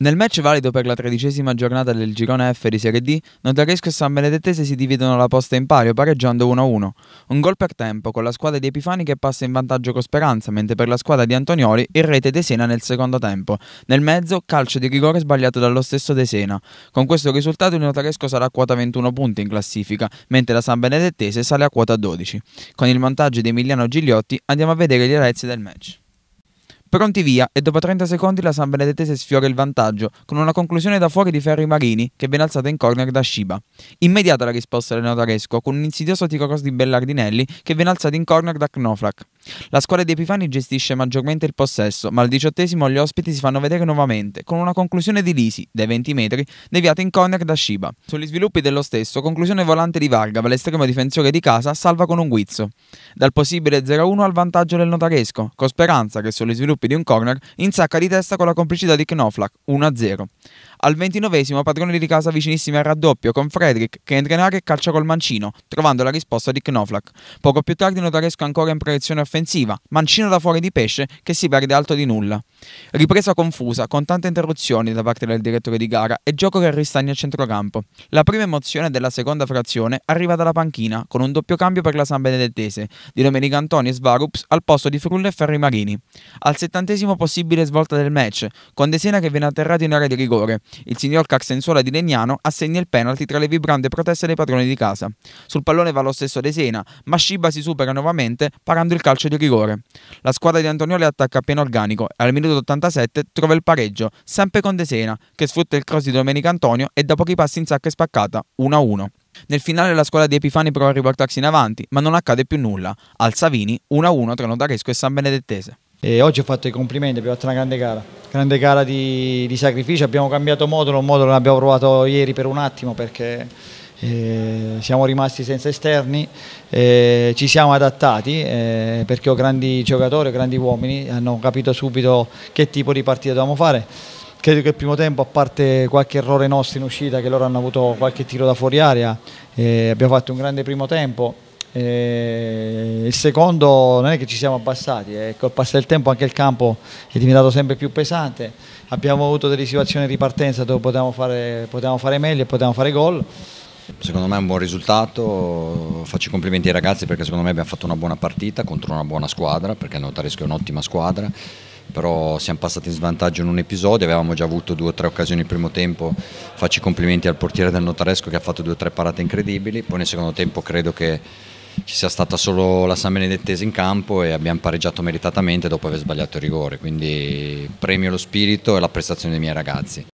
Nel match valido per la tredicesima giornata del girone F di Serie D, Notaresco e San Benedettese si dividono la posta in pari pareggiando 1-1. Un gol per tempo con la squadra di Epifani che passa in vantaggio con Speranza, mentre per la squadra di Antonioli il rete De Sena nel secondo tempo. Nel mezzo calcio di rigore sbagliato dallo stesso De Sena. Con questo risultato il Notaresco sarà a quota 21 punti in classifica, mentre la San Benedettese sale a quota 12. Con il vantaggio di Emiliano Gigliotti andiamo a vedere gli arezzi del match. Pronti via e dopo 30 secondi la San Benedettese sfiora il vantaggio con una conclusione da fuori di Ferri Marini che viene alzata in corner da Shiba. Immediata la risposta del notaresco con un insidioso tirocross di Bellardinelli che viene alzato in corner da Knoflak. La squadra di Epifani gestisce maggiormente il possesso, ma al diciottesimo gli ospiti si fanno vedere nuovamente, con una conclusione di Lisi, dai 20 metri, deviata in corner da Shiba. Sugli sviluppi dello stesso, conclusione volante di Varga, l'estremo difensore di casa, salva con un guizzo. Dal possibile 0-1 al vantaggio del notaresco, con speranza che sugli sviluppi di un corner insacca di testa con la complicità di Knoflak, 1-0. Al ventinovesimo padrone di casa vicinissimi al raddoppio con Frederick che entra in area e calcia col mancino, trovando la risposta di Knoflak. Poco più tardi Notaresco ancora in proiezione offensiva offensiva, mancino da fuori di pesce che si perde alto di nulla. Ripresa confusa, con tante interruzioni da parte del direttore di gara e gioco che ristagna il centrocampo. La prima emozione della seconda frazione arriva dalla panchina, con un doppio cambio per la San Benedettese, di Domenico Antoni e Svarups al posto di Frulla e Ferri Marini. Al settantesimo possibile svolta del match, con De Sena che viene atterrato in area di rigore. Il signor Carsensuola di Legnano assegna il penalty tra le vibrante proteste dei padroni di casa. Sul pallone va lo stesso De Sena, ma Shiba si supera nuovamente parando il calcio calcio di rigore. La squadra di Antonioli attacca a pieno organico e al minuto 87 trova il pareggio, sempre con De Sena, che sfrutta il cross di Domenica Antonio e da pochi passi in sacca e spaccata 1-1. Nel finale la squadra di Epifani prova a riportarsi in avanti, ma non accade più nulla. Al Savini 1-1 tra Notaresco e San Benedettese. E oggi ho fatto i complimenti, abbiamo fatto una grande gara, grande gara di, di sacrificio, abbiamo cambiato modulo, un modulo l'abbiamo provato ieri per un attimo perché eh, siamo rimasti senza esterni, eh, ci siamo adattati eh, perché ho grandi giocatori, grandi uomini, hanno capito subito che tipo di partita dovevamo fare. Credo che il primo tempo, a parte qualche errore nostro in uscita, che loro hanno avuto qualche tiro da fuori aria, eh, abbiamo fatto un grande primo tempo. Eh, il secondo non è che ci siamo abbassati, eh, col passare del tempo anche il campo è diventato sempre più pesante, abbiamo avuto delle situazioni di partenza dove potevamo fare, potevamo fare meglio e potevamo fare gol. Secondo me è un buon risultato, faccio i complimenti ai ragazzi perché secondo me abbiamo fatto una buona partita contro una buona squadra, perché il Notaresco è un'ottima squadra, però siamo passati in svantaggio in un episodio, avevamo già avuto due o tre occasioni nel primo tempo, faccio i complimenti al portiere del Notaresco che ha fatto due o tre parate incredibili, poi nel secondo tempo credo che ci sia stata solo la San Benedettese in campo e abbiamo pareggiato meritatamente dopo aver sbagliato il rigore, quindi premio lo spirito e la prestazione dei miei ragazzi.